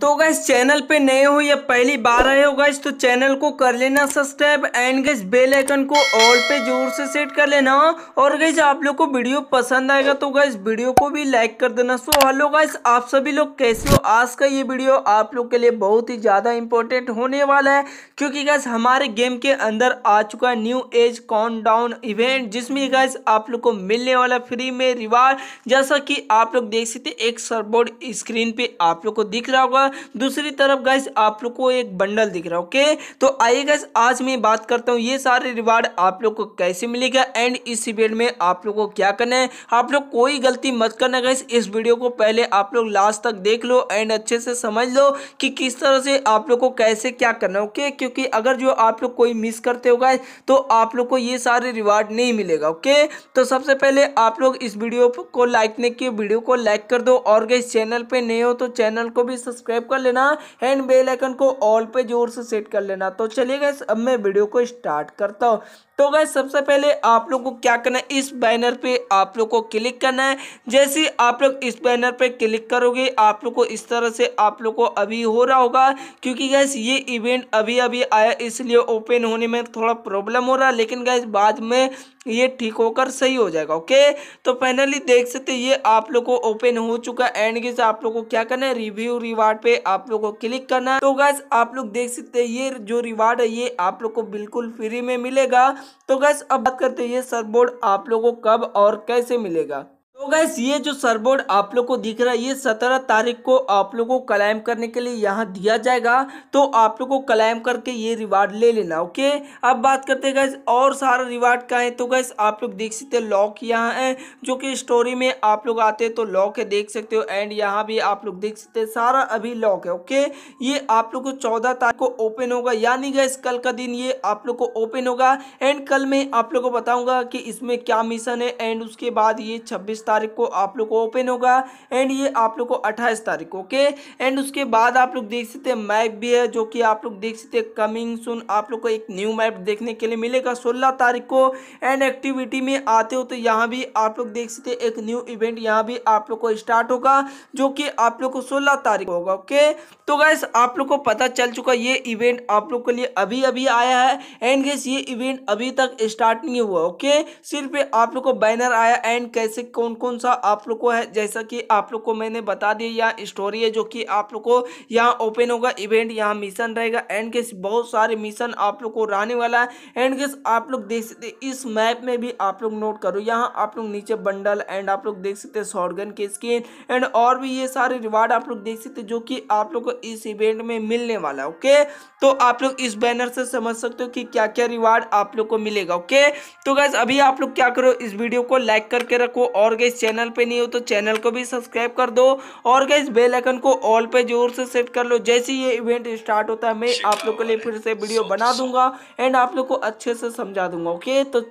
तो gas channel पे नए हो या पहली बार आए हो गैस तो चैनल को कर लेना subscribe and guys bell icon को ऑल पे जोर से सेट कर लेना और गैस आप लोग को वीडियो पसंद आएगा तो गैस वीडियो को भी लाइक कर देना सो हेलो गैस आप सभी लोग कैसे हो आज का ये वीडियो आप लोग के लिए बहुत ही ज़्यादा इंपॉर्टेंट होने वाला है क्योंकि गैस हमारे गेम के अंदर आ चुका है न्यू एज काउंटडाउन इवेंट जिसमें गैस आप लोग को मिलने वाला फ्री में रिवार्ड जैसा कि आप लोग देख सकते एक सरबोर्ड स्क्रीन पे आप लोग को दिख रहा होगा जाएगा दूसरी तरफ गाइस आप लोग को एक बंडल दिख रहा है ओके तो आइए गाइस आज मैं बात करता हूँ ये सारे रिवार्ड आप लोग को कैसे मिलेगा एंड इस इवेंट में आप लोग को क्या करना है आप लोग कोई गलती मत करना गाइस इस वीडियो को पहले आप लोग लास्ट तक देख लो एंड अच्छे से समझ लो कि किस तरह से आप लोग को कैसे क्या करना है ओके क्योंकि अगर जो आप लोग कोई मिस करते हो गाइस तो आप लोग को ये सारे रिवार्ड नहीं मिलेगा ओके तो सबसे पहले आप लोग इस वीडियो को लाइक नहीं किए वीडियो को लाइक कर दो और गई चैनल पे नए हो तो चैनल को भी सब्सक्राइब सब्सक्राइब कर लेना एंड बेल आइकन को ऑल पे जोर से सेट कर लेना तो चलिए गैस अब मैं वीडियो को स्टार्ट करता हूँ तो गैस सबसे पहले आप लोग को क्या करना है इस बैनर पे आप लोग को क्लिक करना है जैसे आप लोग इस बैनर पे क्लिक करोगे आप लोग को इस तरह से आप लोग को अभी हो रहा होगा क्योंकि गैस ये इवेंट अभी अभी आया इसलिए ओपन होने में थोड़ा प्रॉब्लम हो रहा है लेकिन गैस बाद में ये ठीक होकर सही हो जाएगा ओके तो फाइनली देख सकते ये आप लोग को ओपन हो चुका एंड गैस आप लोग को क्या करना है रिव्यू रिवार्ड पे आप लोग को क्लिक करना है तो गैस आप लोग देख सकते हैं ये जो रिवार्ड है ये आप लोग को बिल्कुल फ्री में मिलेगा तो गैस अब बात करते हैं ये सर बोर्ड आप लोग को कब और कैसे मिलेगा तो गैस ये जो सरबोर्ड आप लोग को दिख रहा है ये सत्रह तारीख को आप लोग को क्लाइम करने के लिए यहाँ दिया जाएगा तो आप लोग को क्लाइम करके ये रिवार्ड ले लेना ओके अब बात करते हैं गैस और सारा रिवार्ड का है तो गैस आप लोग देख सकते हैं लॉक यहाँ है जो कि स्टोरी में आप लोग आते हैं तो लॉक है देख सकते हो एंड यहाँ भी आप लोग देख सकते हैं सारा अभी लॉक है ओके ये आप लोग को चौदह तारीख को ओपन होगा यानी गैस कल का दिन ये आप लोग को ओपन होगा एंड कल मैं आप लोग को बताऊँगा कि इसमें क्या मिशन है एंड उसके बाद ये छब्बीस तारीख को आप लोग को ओपन होगा एंड ये आप लोग को अट्ठाईस तारीख को ओके एंड उसके बाद आप लोग देख सकते हैं मैप भी है जो कि आप लोग देख सकते हैं कमिंग सुन आप लोग को एक न्यू मैप देखने के लिए मिलेगा सोलह तारीख को एंड एक्टिविटी में आते हो तो यहाँ भी आप लोग देख सकते हैं एक न्यू इवेंट यहाँ भी आप लोग को स्टार्ट होगा जो कि आप लोग को सोलह तारीख होगा ओके तो गैस आप लोग को पता चल चुका ये इवेंट आप लोग के लिए अभी अभी आया है एंड गैस ये इवेंट अभी तक स्टार्ट नहीं हुआ ओके सिर्फ आप लोग को बैनर आया एंड कैसे कौन कौन कौन सा आप लोग को है जैसा कि आप लोग को मैंने बता दिया यहाँ स्टोरी है जो कि आप लोग को यहाँ ओपन होगा इवेंट यहाँ मिशन रहेगा एंड गेस बहुत सारे मिशन आप लोग को रहने वाला है एंड गेस आप लोग देख सकते इस मैप में भी आप लोग नोट करो यहाँ आप लोग नीचे बंडल एंड आप लोग देख सकते हैं शॉर्टगन के स्किन एंड और भी ये सारे रिवार्ड आप लोग देख सकते जो कि आप लोग को इस इवेंट में मिलने वाला है ओके तो आप लोग इस बैनर से समझ सकते हो कि क्या क्या रिवार्ड आप लोग को मिलेगा ओके तो गैस अभी आप लोग क्या करो इस वीडियो को लाइक करके रखो और गैस चैनल पे नहीं हो तो चैनल को भी सब्सक्राइब कर दो और क्या इस बेलाइकन को ऑल पे जोर से सेट कर लो जैसे ये इवेंट स्टार्ट होता है मैं आप लोग के लिए फिर से वीडियो बना दूंगा एंड आप लोग को अच्छे से समझा दूंगा ओके तो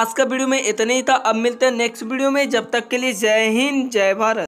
आज का वीडियो में इतना ही था अब मिलते हैं नेक्स्ट वीडियो में जब तक के लिए जय हिंद जय भारत